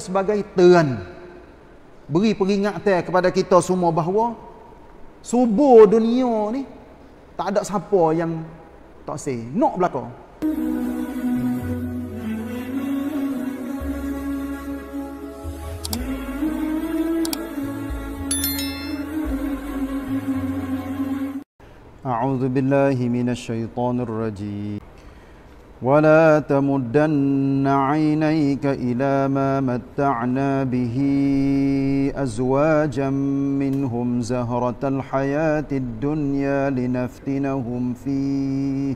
sebagai teran beri peringatan kepada kita semua bahawa subuh dunia ni tak ada siapa yang tak say nak belaka A'udzu billahi ولا تمدن عينيك الى ما متعنا به ازواجا منهم زهره الحياه الدنيا لنفتنهم فيه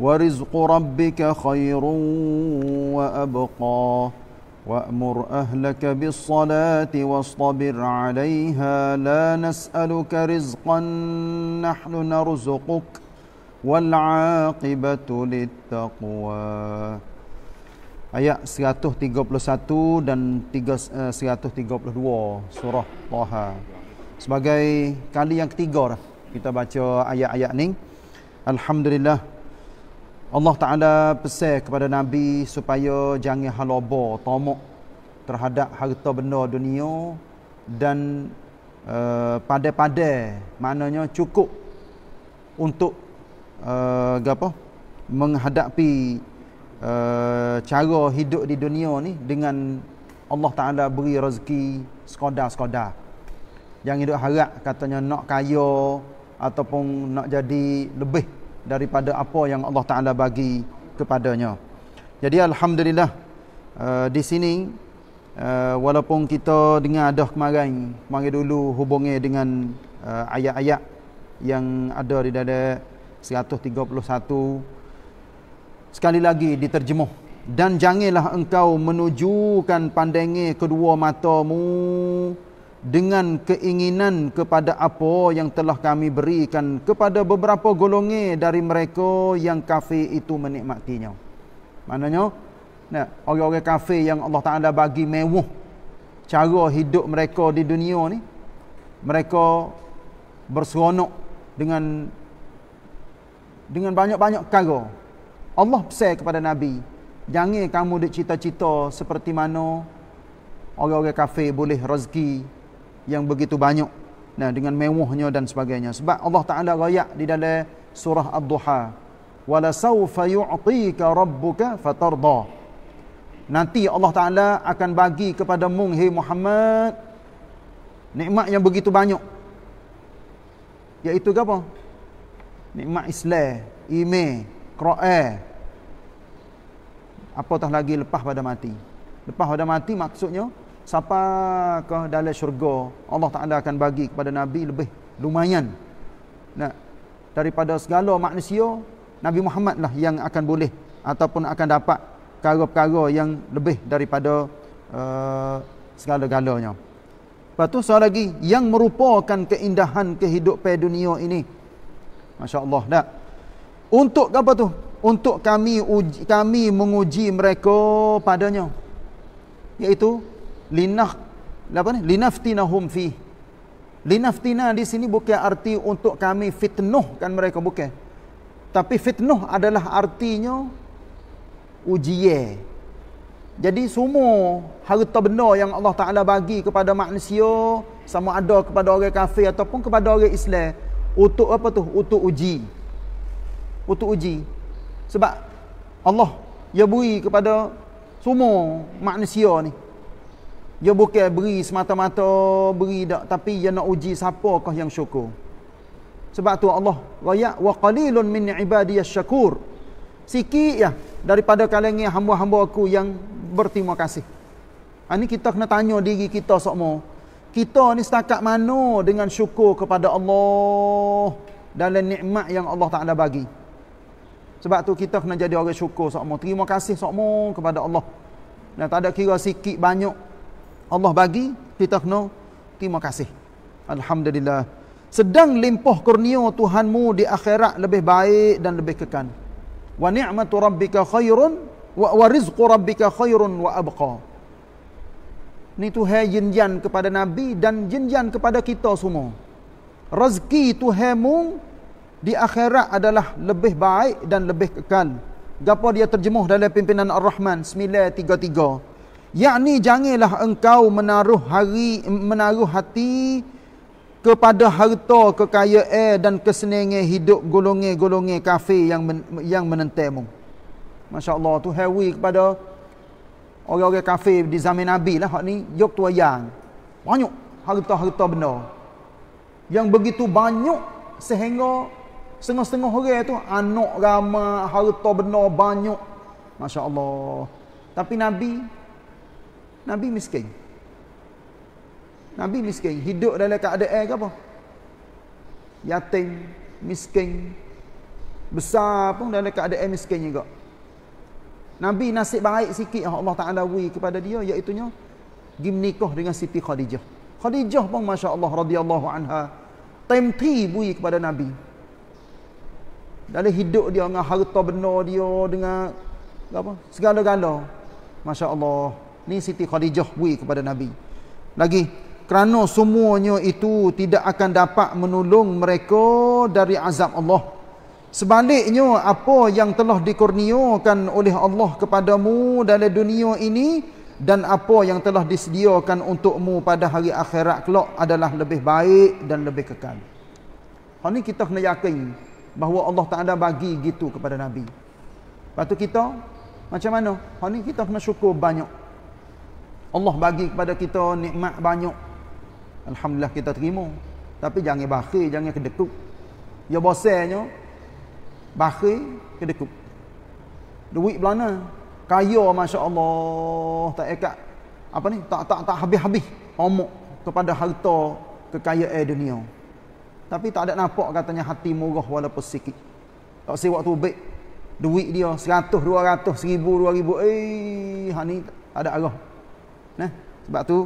ورزق ربك خير وابقى وامر اهلك بالصلاه واصطبر عليها لا نسالك رزقا نحن نرزقك wal'aqibatu littaqwa ayat 131 dan 132 eh, surah Taha sebagai kali yang ketiga kita baca ayat-ayat ni Alhamdulillah Allah Ta'ala pesan kepada Nabi supaya jangan haloba tomok terhadap harta benda dunia dan uh, eh, pada-pada maknanya cukup untuk uh, apa menghadapi uh, cara hidup di dunia ni dengan Allah Taala beri rezeki sekoda-sekoda. Jangan hidup harap katanya nak kaya ataupun nak jadi lebih daripada apa yang Allah Taala bagi kepadanya. Jadi alhamdulillah uh, di sini Uh, walaupun kita dengar dah kemarin kemarin dulu hubungi dengan ayat-ayat uh, yang ada di dalam 131 sekali lagi diterjemuh dan janganlah engkau menunjukkan pandangi kedua matamu dengan keinginan kepada apa yang telah kami berikan kepada beberapa golongi dari mereka yang kafir itu menikmatinya maknanya nah, orang-orang kafir yang Allah Ta'ala bagi mewah cara hidup mereka di dunia ni mereka berseronok dengan dengan banyak-banyak perkara. Allah pesan kepada Nabi, jangan kamu duk cita-cita seperti mana orang-orang kafir boleh rezeki yang begitu banyak nah dengan mewahnya dan sebagainya. Sebab Allah Taala royak di dalam surah Ad-Duha, "Wala sawfa yu'tika rabbuka fatardha." Nanti Allah Taala akan bagi kepada mung hey Muhammad nikmat yang begitu banyak. Yaitu apa? nikmat Islam, iman, Quran. Apatah lagi lepas pada mati. Lepas pada mati maksudnya siapa ke dalam syurga, Allah Taala akan bagi kepada nabi lebih lumayan. Nah, daripada segala manusia, Nabi Muhammad lah yang akan boleh ataupun akan dapat perkara-perkara yang lebih daripada uh, segala-galanya. Lepas tu, soal lagi, yang merupakan keindahan kehidupan dunia ini Masya Allah tak? Untuk apa tu? Untuk kami uji, kami menguji mereka padanya Iaitu Linaf Apa ni? Linaftinahum fi Linaftina di sini bukan arti untuk kami fitnuhkan mereka Bukan Tapi fitnuh adalah artinya Ujiye jadi semua harta benda yang Allah Ta'ala bagi kepada manusia Sama ada kepada orang kafir ataupun kepada orang Islam untuk apa tu? Untuk uji. Untuk uji. Sebab Allah ya beri kepada semua manusia ni. Dia bukan beri semata-mata beri dak tapi dia nak uji siapakah yang syukur. Sebab tu Allah raya wa qalilun min ibadiyasyakur. Sikit ya daripada kalangan hamba-hamba aku yang berterima kasih. Ini ha, kita kena tanya diri kita semua kita ni setakat mana dengan syukur kepada Allah dalam nikmat yang Allah Taala bagi. Sebab tu kita kena jadi orang syukur sokmo. Terima kasih sokmo kepada Allah. Dan tak ada kira sikit banyak Allah bagi, kita kena terima kasih. Alhamdulillah. Sedang limpah kurnia Tuhanmu di akhirat lebih baik dan lebih kekal. Wa ni'matu rabbika khairun wa rizqu rabbika khairun wa abqa ni Tuhan jinjan kepada Nabi dan jinjan kepada kita semua. Rezeki Tuhanmu di akhirat adalah lebih baik dan lebih kekal. Gapo dia terjemuh dalam pimpinan Ar-Rahman 933. Yakni janganlah engkau menaruh hari menaruh hati kepada harta kekayaan dan kesenangan hidup golongan-golongan kafir yang men, yang menentangmu. Masya-Allah tu hawi kepada orang-orang kafir di zaman Nabi lah hak ni jok tu yang banyak harta-harta benda yang begitu banyak sehingga setengah-setengah orang tu anak ramah harta benda banyak Masya Allah tapi Nabi Nabi miskin Nabi miskin hidup dalam keadaan ke apa yatim miskin besar pun dalam keadaan miskin juga Nabi nasib baik sikit yang Allah Ta'ala wui kepada dia iaitu pergi menikah dengan Siti Khadijah. Khadijah pun Masya Allah radhiyallahu anha tempti wui kepada Nabi. Dari hidup dia dengan harta benar dia dengan apa segala-gala. Masya Allah. Ni Siti Khadijah wui kepada Nabi. Lagi kerana semuanya itu tidak akan dapat menolong mereka dari azab Allah. Sebaliknya apa yang telah dikurniakan oleh Allah kepadamu dalam dunia ini dan apa yang telah disediakan untukmu pada hari akhirat kelak adalah lebih baik dan lebih kekal. Hari ini kita kena yakin bahawa Allah tak ada bagi gitu kepada Nabi. Lepas tu kita, macam mana? Hari ini kita kena syukur banyak. Allah bagi kepada kita nikmat banyak. Alhamdulillah kita terima. Tapi jangan bakir, jangan kedekut. Ya bosanya, bakhil kedekut duit belana kaya masya-Allah tak ekak apa ni tak tak tak habis-habis omok kepada harta kekayaan dunia tapi tak ada nampak katanya hati murah walaupun sikit tak sewa waktu baik duit dia 100 200 1000 ribu eh ha ni tak ada arah nah sebab tu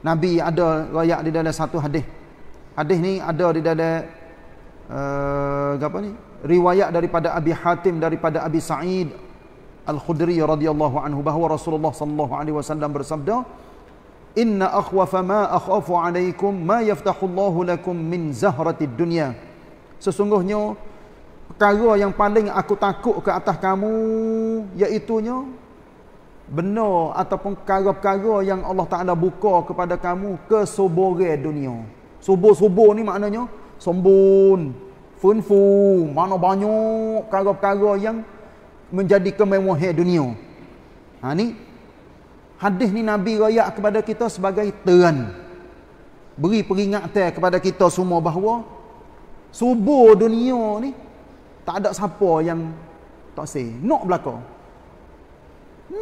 nabi ada royak di dalam satu hadis hadis ni ada di dalam uh, apa ni riwayat daripada Abi Hatim daripada Abi Sa'id Al-Khudri radhiyallahu anhu bahawa Rasulullah sallallahu alaihi wasallam bersabda Inna akhwaf ma akhafu alaikum ma yaftahu Allah lakum min zahratid dunya Sesungguhnya perkara yang paling aku takut ke atas kamu iaitu nya benar ataupun perkara-perkara yang Allah Taala buka kepada kamu kesuburan dunia. Subur-subur ni maknanya Sombun funfu mana banyak perkara-perkara yang menjadi kemewahan dunia. Ha ni hadis ni Nabi royak kepada kita sebagai teran. Beri peringatan kepada kita semua bahawa subur dunia ni tak ada siapa yang tak sih. Nak belaka.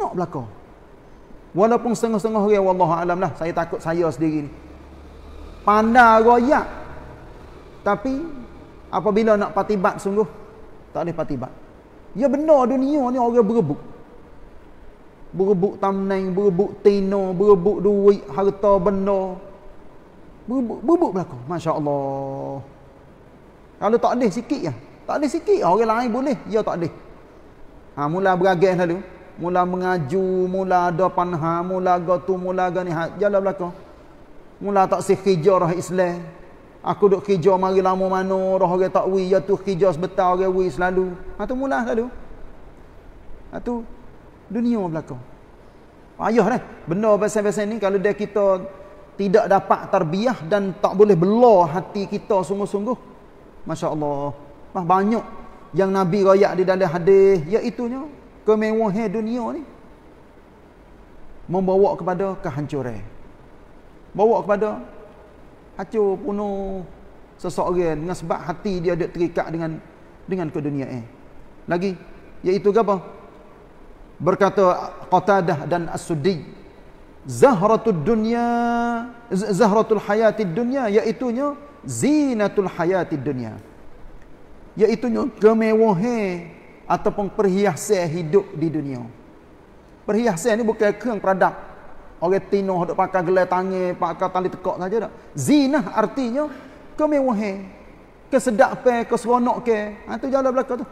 Nak belaka. Walaupun setengah-setengah orang Allah alam lah saya takut saya sendiri ni. Pandai royak tapi apabila nak patibat sungguh tak boleh patibat ya benar dunia ni orang berebut berebut tamnai berebut tino berebut duit harta benda berebut berebut berlaku masya-Allah kalau tak ada sikit ya tak ada sikit ya, orang lain boleh ya tak ada ha mula beragak lalu mula mengaju mula ada panha mula gotu, mula gani jalan belakang mula tak sihijarah Islam aku duk kerja mari lama mana roh orang tak wi ya tu kerja sebentar orang wi selalu ha tu mulah selalu ha tu dunia belaka payah dah benda pasal-pasal ni kalau dia kita tidak dapat tarbiyah dan tak boleh bela hati kita sungguh-sungguh masya-Allah mah banyak yang nabi royak di dalam hadis iaitu ya nya kemewahan dunia ni membawa kepada kehancuran bawa kepada Hati penuh seseorang dengan sebab hati dia dia terikat dengan dengan ke dunia eh. lagi iaitu apa berkata Qatadah dan As-Suddi zahratul dunia zahratul hayati dunia iaitunya zinatul hayati dunia iaitunya kemewahan ataupun perhiasan hidup di dunia perhiasan ni bukan kerang peradab Orang tino duk pakai gelai tangi, pakai tali tekok saja dak. Zinah artinya kemewahan. Kesedak pe, keseronok ke. Ha tu jalan belaka tu.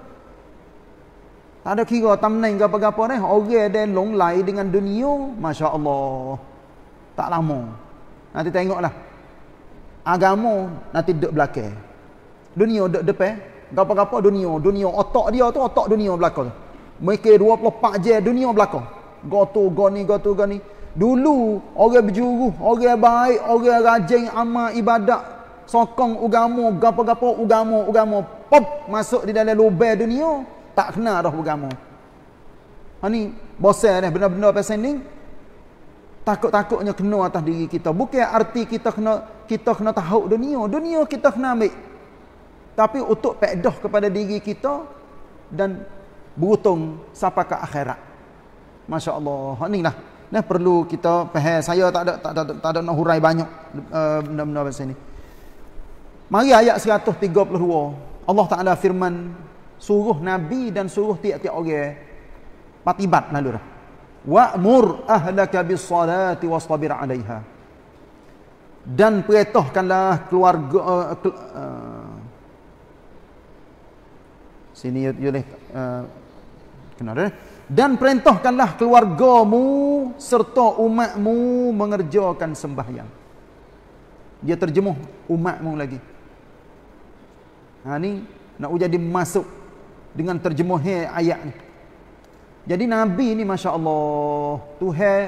Tak ada kira tamnain ke apa-apa ni, orang dan long lai dengan dunia, masya-Allah. Tak lama. Nanti tengoklah. Agama nanti duduk belakang. Dunia duduk depan. Gapa-gapa dunia. Dunia otak dia tu otak dunia belakang. tu. Mereka 24 je dunia belakang. Gotu, goni, gotu, goni. goni. Dulu orang berjuruh, orang baik, orang rajin amal ibadat, sokong agama, gapo-gapo agama, agama pop masuk di dalam lubang dunia, tak kena dah agama. Ha ni bosan dah benda-benda pasal ni. Takut-takutnya kena atas diri kita. Bukan arti kita kena kita kena tahu dunia. Dunia kita kena ambil. Tapi untuk pedah kepada diri kita dan berutung sampai ke akhirat. Masya-Allah. Ha inilah. lah nah perlu kita faham saya tak ada tak ada tak, tak ada nak hurai banyak eh, benda-benda uh, pasal ni mari ayat 132 Allah Taala firman suruh nabi dan suruh tiap-tiap orang patibat nalur wa'mur ahlaka bis salati wastabir 'alaiha dan perintahkanlah keluarga uh, kel, uh, sini you, you, uh, kenal eh? dan perintahkanlah keluargamu serta umatmu mengerjakan sembahyang. Dia terjemuh umatmu lagi. Ha ni nak jadi masuk dengan terjemuh ayat ni. Jadi Nabi ni masya-Allah Tuhan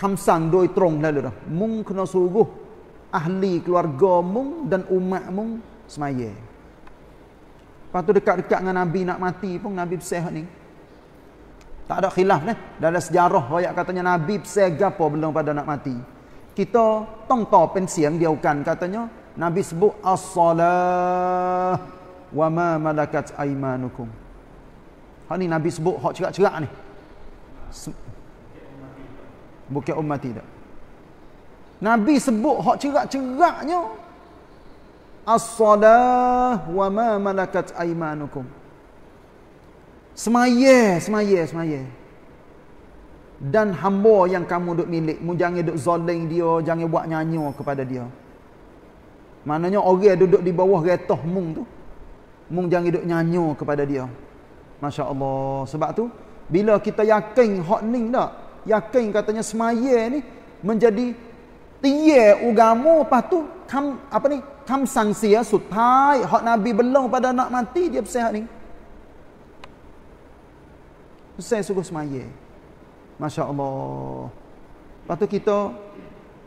kamsan doi trong lalu dah. Mung kena suruh ahli keluarga mung dan umat mung semaya. Lepas dekat-dekat dengan Nabi nak mati pun Nabi pesan ni. Tak ada khilaf ni. Dalam sejarah royak katanya Nabi segapo belum pada nak mati. Kita tong pensiang siang dia ukan katanya Nabi sebut as-salah wa ma malakat aymanukum. Ha ni Nabi sebut hak cerak-cerak ni. Bukit umat tak. Nabi sebut hak cerak-ceraknya as-salah wa ma malakat aymanukum. Semaya, semaya, semaya. Dan hamba yang kamu duk milik, mu jangan duk zoleng dia, jangan buat nyanyi kepada dia. Maknanya orang duduk di bawah retoh mung tu, mung jangan duk nyanyi kepada dia. Masya Allah. Sebab tu, bila kita yakin hak ning tak, yakin katanya semaya ni, menjadi tiye ugamu lepas tu, kam, apa ni, kam sangsia sutai, hak Nabi belong pada nak mati, dia pesan ni. Hussein suruh semaya. Masya-Allah. Lepas tu kita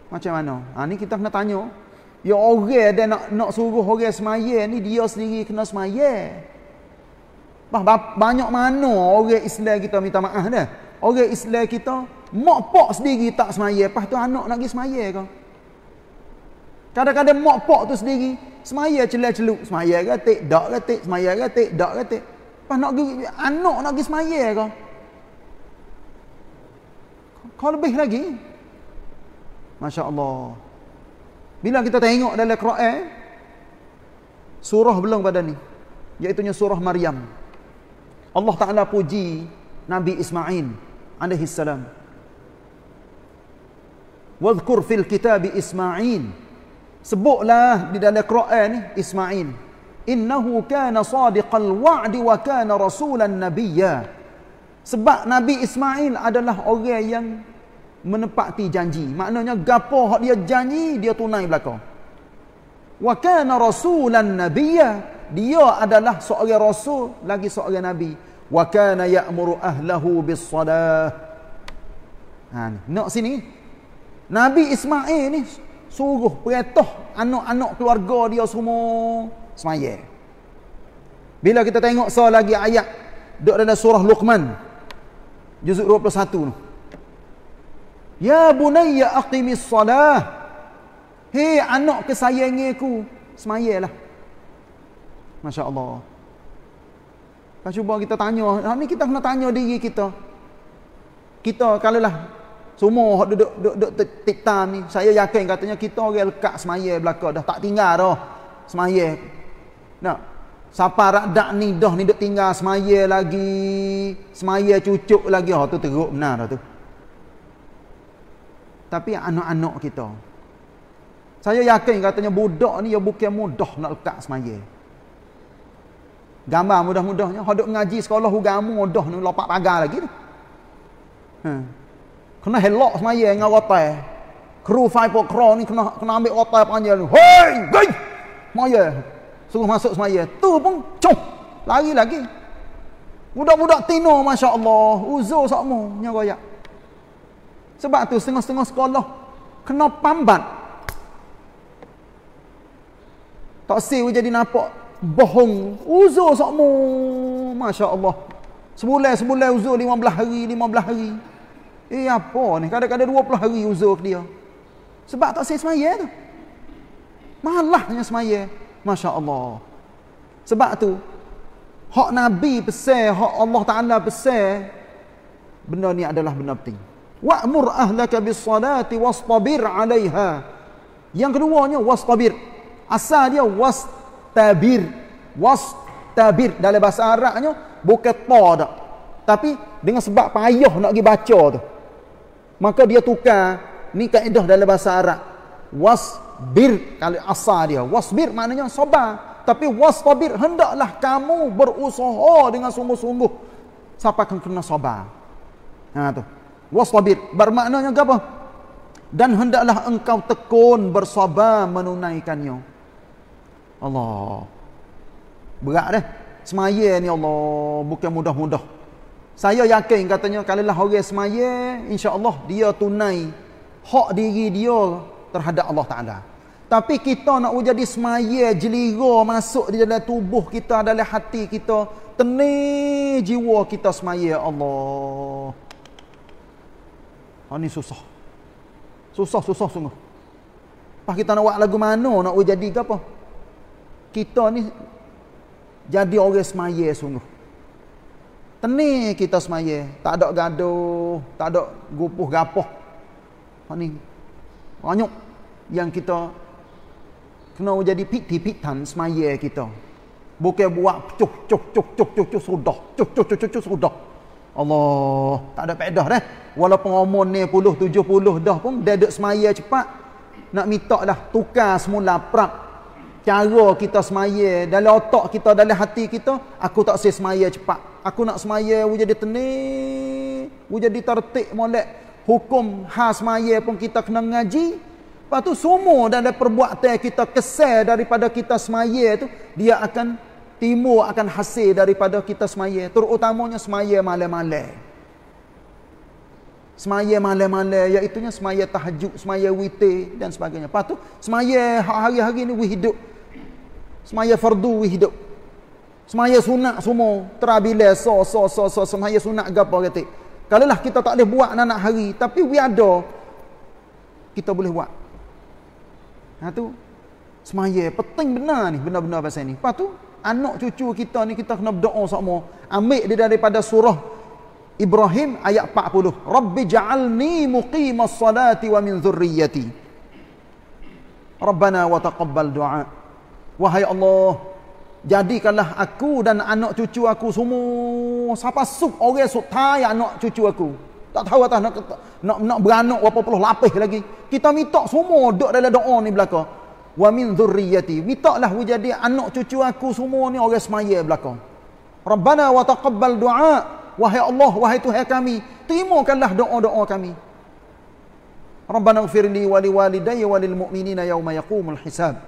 macam mana? Ha ni kita kena tanya. Ya orang ada nak nak suruh orang semaya ni dia sendiri kena semaya. Bah, bah, banyak mana orang Islam kita minta maaf dah. Orang Islam kita mak pak sendiri tak semaya. Lepas tu anak nak pergi semaya ke? Kadang-kadang mak pak tu sendiri semaya celah celuk. Semaya ke tak? Tak tak? Semaya ke tak? Tak tak? Apa nak pergi anak nak pergi semaya ke? kalau lebih lagi. Masya Allah. Bila kita tengok dalam Quran, surah belum pada ni. Iaitunya surah Maryam. Allah Ta'ala puji Nabi Ismail alaihi salam. Wadhkur fil kitab Ismail. Sebutlah di dalam Quran ni Ismail innahu kana sadiqal wa'di wa kana rasulan nabiyya sebab nabi ismail adalah orang yang menepati janji maknanya gapo hak dia janji dia tunai belaka wa kana rasulan nabiyya dia adalah seorang rasul lagi seorang nabi wa kana ya'muru ahlahu bis salah ha nak sini nabi ismail ni suruh perintah anak-anak keluarga dia semua semaya. Bila kita tengok so lagi ayat duk dalam surah Luqman juzuk 21 tu. Ya bunayya aqimis solah. Hei anak kesayangi aku, semayalah. Masya-Allah. Kita cuba kita tanya, ha ni kita kena tanya diri kita. Kita lah, semua hok duduk duduk duduk tiktam ni, saya yakin katanya kita orang lekat semaya belaka dah tak tinggal dah semaya Nah. Siapa radak ni dah ni dah tinggal semaya lagi, semaya cucuk lagi. Ha oh, tu teruk benar tu. Tapi anak-anak kita. Saya yakin katanya budak ni ya bukan mudah nak lekat semaya. Gambar mudah-mudahnya hodok ngaji sekolah agama mudah ni lopak pagar lagi. Ha. Kena helok semaya dengan rotai. Kru fai pokro ni kena kena ambil rotai panjang ni. Hei, gay. Semaya suruh masuk semaya tu pun cuh lari lagi budak-budak tino masya Allah uzur sokmu nyeroya sebab tu setengah-setengah sekolah kena pamban tak sih jadi nampak bohong uzur sokmu masya Allah sebulan sebulan uzur belah hari lima belah hari eh apa ni kadang-kadang dua 20 hari uzur dia sebab tak sih semaya tu malahnya semaya Masya Allah. Sebab tu, hak Nabi besar, hak Allah Ta'ala besar, benda ni adalah benda penting. Wa'mur ahlaka bisalati wastabir alaiha. Yang keduanya, wastabir. Asal dia, wastabir. Wastabir. Dalam bahasa Arabnya, bukan ta tak. Tapi, dengan sebab payah nak pergi baca tu. Maka dia tukar, ni kaedah dalam bahasa Arab. Wastabir Wasbir kali asal dia wasbir maknanya soba? tapi wasbir hendaklah kamu berusaha dengan sungguh-sungguh siapa akan kena soba. ha tu wasbir yang apa dan hendaklah engkau tekun bersoba menunaikannya Allah berat dah semaya ni Allah bukan mudah-mudah saya yakin katanya kalau lah orang semaya insya-Allah dia tunai hak diri dia terhadap Allah Ta'ala. Tapi kita nak jadi semaya jeliru masuk di dalam tubuh kita, dalam hati kita. Tenih jiwa kita semaya Allah. Ini ha, susah. Susah, susah sungguh. Lepas kita nak buat lagu mana nak jadi ke apa? Kita ni jadi orang semaya sungguh. Teni kita semaya. Tak ada gaduh, tak ada gupuh gapuh. Ini ha, banyak yang kita kena jadi piti-pitan semaya kita. Bukan buat cuk cuk cuk cuk cuk cuk sudah. Cuk cuk cuk cuk cuk sudah. Allah, tak ada pedah dah. Walaupun umur ni puluh, tujuh puluh dah pun, dia duduk semaya cepat. Nak minta dah, tukar semula prak. Cara kita semaya, dalam otak kita, dalam hati kita, aku tak sesemaya semaya cepat. Aku nak semaya, aku jadi tenik, tertik molek hukum khas maya pun kita kena ngaji lepas tu semua dan perbuatan kita kesal daripada kita semaya tu dia akan timur akan hasil daripada kita semaya terutamanya semaya malam-malam semaya malam-malam iaitu ya semaya tahajud semaya witir dan sebagainya lepas tu semaya hari-hari ni hidup semaya fardu hidup semaya sunat semua terabila so so so so semaya sunat gapo katik Kalaulah kita tak boleh buat anak-anak hari, tapi we ada, kita boleh buat. Nah ha, tu, semaya, penting benar ni, benda-benda pasal ni. Lepas tu, anak cucu kita ni, kita kena berdoa sama. Ambil dia daripada surah Ibrahim ayat 40. Rabbi ja'alni muqimah salati wa min zurriyati. Rabbana wa taqabbal du'a. Wahai Allah, jadikanlah aku dan anak cucu aku semua siapa suk orang suk tai anak cucu aku tak tahu atas nak nak, nak beranak berapa puluh lapis lagi kita minta semua dok dalam doa ni belaka wa min dhurriyyati mintaklah wujadi anak cucu aku semua ni orang semaya belaka rabbana wa taqabbal du'a wahai Allah wahai Tuhan kami terimakanlah doa-doa kami rabbana ighfirli wa liwalidayya wa lilmu'minina yawma yaqumul hisab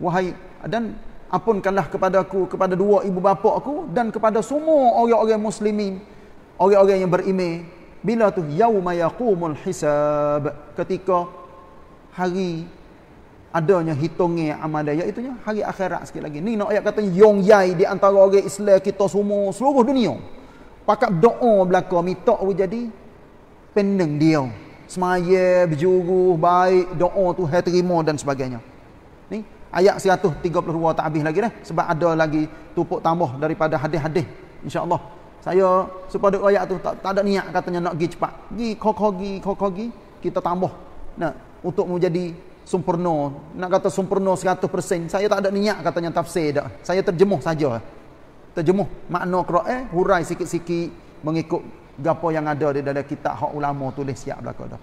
wahai dan ampunkanlah kepada aku, kepada dua ibu bapa aku dan kepada semua orang-orang muslimin, orang-orang yang beriman. Bila tu yauma yaqumul hisab ketika hari adanya hitungnya amalan itunya hari akhirat sekali lagi. Ni nak ayat kata yong yai di antara orang Islam kita semua seluruh dunia. Pakat doa belaka minta we jadi pendeng dia. Semaya berjuru baik doa tu hati terima dan sebagainya ayat 132 tak habis lagi dah sebab ada lagi tupuk tambah daripada hadis-hadis insyaallah saya supaya ayat tu tak, tak ada niat katanya nak pergi cepat pergi kokogi kokogi kita tambah nah untuk menjadi sempurna nak kata sempurna 100% saya tak ada niat katanya tafsir dah saya terjemuh saja terjemuh makna qira'ah eh, hurai sikit-sikit mengikut gapo yang ada di dalam kitab hak ulama tulis siap belaka dah